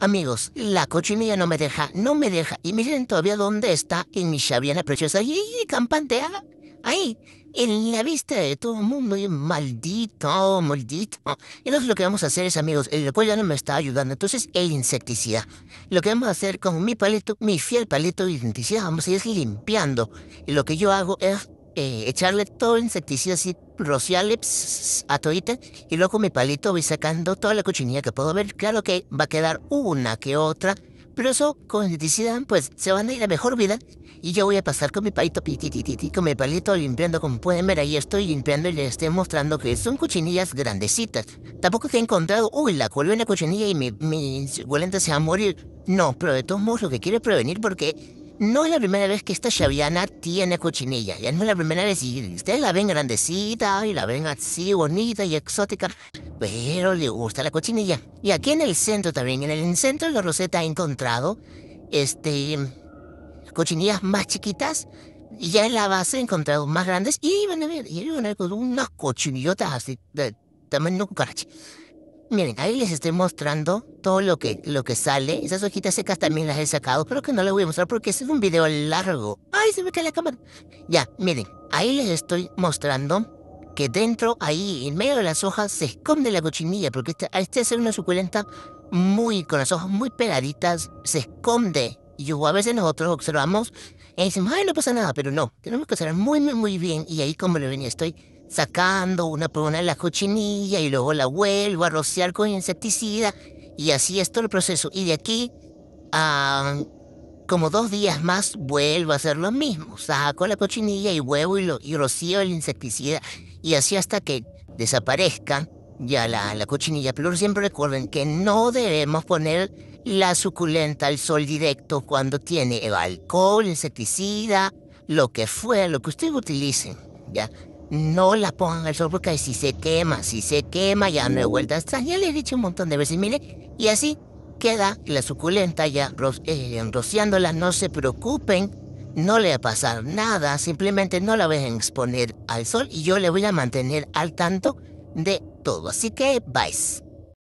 Amigos, la cochinilla no me deja, no me deja. Y miren todavía dónde está en mi chaviana preciosa. Y, campantea ahí, en la vista de todo el mundo. Y maldito, maldito. Entonces lo que vamos a hacer es, amigos, el cual ya no me está ayudando. Entonces el insecticida. Lo que vamos a hacer con mi palito, mi fiel palito de insecticida, vamos a ir limpiando. Y lo que yo hago es eh, echarle todo insecticida así, rociarle a todita y luego con mi palito voy sacando toda la cochinilla que puedo ver. Claro que va a quedar una que otra, pero eso con insecticida pues se van a ir a mejor vida y yo voy a pasar con mi palito, con mi palito limpiando, como pueden ver ahí estoy limpiando y les estoy mostrando que son cochinillas grandecitas. Tampoco que he encontrado, uy, la en una cochinilla y mi, mi se va a morir. No, pero de todos modos lo que quiero es prevenir porque no es la primera vez que esta Xaviana tiene cochinilla. Ya no es la primera vez. Y ustedes la ven grandecita y la ven así bonita y exótica. Pero le gusta la cochinilla. Y aquí en el centro también. En el centro la Roseta ha encontrado este, cochinillas más chiquitas. Y ya en la base he encontrado más grandes. Y van a ver, y van a ver unas cochinillotas así. De, tamaño cucaracha. Miren, ahí les estoy mostrando todo lo que, lo que sale. Esas hojitas secas también las he sacado, pero que no les voy a mostrar porque este es un video largo. ¡Ay, se me cae la cámara! Ya, miren, ahí les estoy mostrando que dentro, ahí, en medio de las hojas, se esconde la cochinilla, porque esta, este es este una suculenta muy, con las hojas muy peladitas, se esconde. Y a veces nosotros observamos y decimos, ay, no pasa nada, pero no, tenemos que observar muy, muy, muy bien. Y ahí, como lo venía, estoy sacando una por una la cochinilla y luego la vuelvo a rociar con insecticida y así es todo el proceso. Y de aquí a como dos días más vuelvo a hacer lo mismo. Saco la cochinilla y huevo y, lo, rocío el insecticida y así hasta que desaparezca ya la, cochinilla. Pero siempre recuerden que no debemos poner la suculenta al sol directo cuando tiene alcohol, insecticida, lo que fuera, lo que ustedes utilicen. ¿ya? No la pongan al sol porque si se quema, si se quema ya no hay mm. vuelta Ya les he dicho un montón de veces, mire. Y así queda la suculenta ya eh, rociándola. No se preocupen, no le va a pasar nada. Simplemente no la dejen exponer al sol y yo le voy a mantener al tanto de todo. Así que, vais.